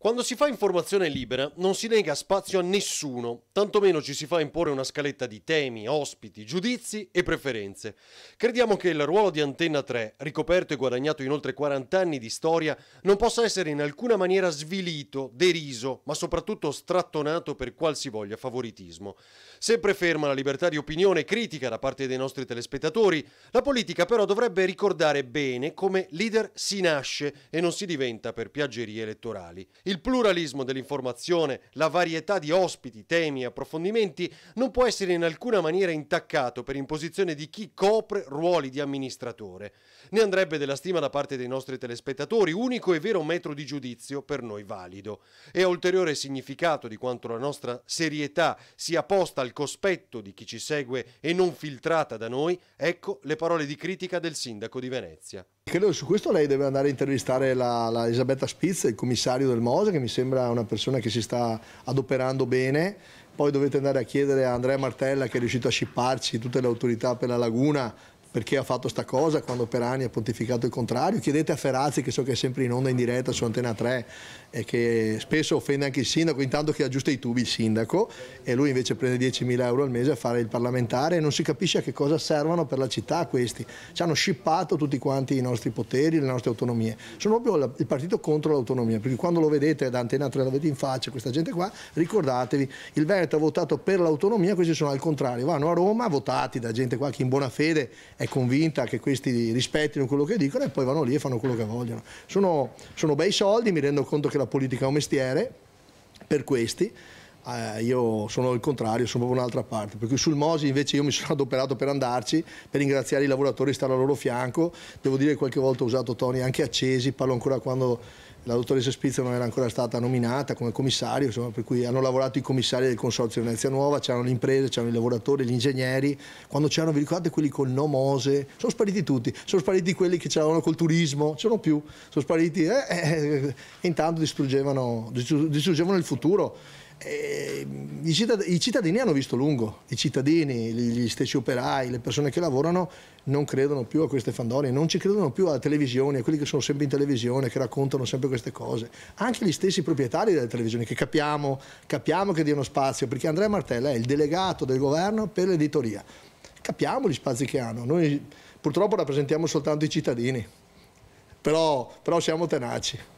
Quando si fa informazione libera non si nega spazio a nessuno, tantomeno ci si fa imporre una scaletta di temi, ospiti, giudizi e preferenze. Crediamo che il ruolo di Antenna 3, ricoperto e guadagnato in oltre 40 anni di storia, non possa essere in alcuna maniera svilito, deriso, ma soprattutto strattonato per qualsivoglia favoritismo. Sempre ferma la libertà di opinione e critica da parte dei nostri telespettatori, la politica però dovrebbe ricordare bene come leader si nasce e non si diventa per piaggerie elettorali. Il pluralismo dell'informazione, la varietà di ospiti, temi e approfondimenti non può essere in alcuna maniera intaccato per imposizione di chi copre ruoli di amministratore. Ne andrebbe della stima da parte dei nostri telespettatori, unico e vero metro di giudizio per noi valido. E a ulteriore significato di quanto la nostra serietà sia posta al cospetto di chi ci segue e non filtrata da noi, ecco le parole di critica del sindaco di Venezia. Credo che su questo lei deve andare a intervistare la, la Elisabetta Spitz, il commissario del MOSE, che mi sembra una persona che si sta adoperando bene. Poi dovete andare a chiedere a Andrea Martella, che è riuscito a scipparci tutte le autorità per la laguna, perché ha fatto sta cosa quando per anni ha pontificato il contrario. Chiedete a Ferrazzi, che so che è sempre in onda in diretta su Antena 3 e che spesso offende anche il sindaco, intanto che aggiusta i tubi il sindaco e lui invece prende 10.000 euro al mese a fare il parlamentare e non si capisce a che cosa servono per la città questi. Ci hanno scippato tutti quanti i nostri poteri, le nostre autonomie. Sono proprio il partito contro l'autonomia, perché quando lo vedete da Antena 3 lo vedete in faccia questa gente qua, ricordatevi, il Veneto ha votato per l'autonomia, questi sono al contrario, vanno a Roma votati da gente qua che in buona fede è convinta che questi rispettino quello che dicono e poi vanno lì e fanno quello che vogliono. Sono, sono bei soldi, mi rendo conto che la politica è un mestiere per questi, eh, io sono il contrario, sono proprio un'altra parte. Per cui sul Mosi invece io mi sono adoperato per andarci, per ringraziare i lavoratori e stare al loro fianco. Devo dire che qualche volta ho usato toni anche accesi, parlo ancora quando la dottoressa Spizio non era ancora stata nominata come commissario, insomma, per cui hanno lavorato i commissari del Consorzio Venezia Nuova, c'erano le imprese, c'erano i lavoratori, gli ingegneri, quando c'erano, vi ricordate quelli col Mose? Sono spariti tutti, sono spariti quelli che c'erano col turismo, c'erano più, sono spariti eh, eh, e eh, intanto distruggevano, distruggevano il futuro. Eh, i, cittad- i, cittadini hanno visto lungo, i cittadini, gli stessi operai, le persone che lavorano non credono più a queste fandonie, non ci credono più alla televisione, a quelli che sono sempre in televisione, che raccontano sempre queste cose. Anche gli stessi proprietari delle televisioni, che capiamo, capiamo che diano spazio, perché Andrea Martella è il delegato del governo per l'editoria. Capiamo gli spazi che hanno, noi purtroppo rappresentiamo soltanto i cittadini, però, però siamo tenaci.